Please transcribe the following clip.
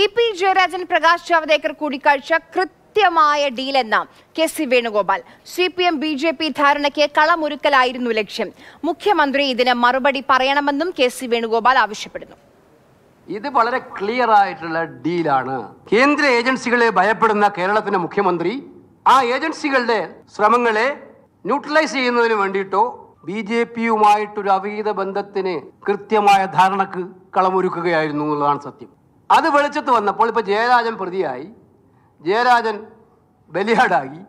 E P Jayarajan Prakash Javadekar കൂടിക്കാഴ്ച കൃത്യമായ ഡീലെന്ന K C Venugopal C P M B J P ധാരണയ്ക്ക് കളമൊരുക്കലായിരുന്നു ലക്ഷ്യം മുഖ്യമന്ത്രി ഇതിന് മറുപടി പറയണമെന്നും കെ സി വേണുഗോപാൽ ആവശ്യപ്പെടുന്നു ഇത് വളരെ ക്ലിയർ ആയിട്ടുള്ള ഡീലാണ് കേന്ദ്ര ഏജൻസികളെ ഭയപ്പെടുന്ന കേരളത്തിന്റെ മുഖ്യമന്ത്രി ആ ഏജൻസികളുടെ ശ്രമങ്ങളെ ന്യൂട്രലൈസ് ചെയ്യുന്നതിന് വേണ്ടിയിട്ടോ ബി ജെ പിയുമായിട്ടൊരു അവീത ബന്ധത്തിന് കൃത്യമായ ധാരണക്ക് കളമൊരുക്കുകയായിരുന്നു എന്നുള്ളതാണ് സത്യം അത് വെളിച്ചത്ത് വന്നപ്പോൾ ഇപ്പോൾ ജയരാജൻ പ്രതിയായി ജയരാജൻ ബലിയാടാകി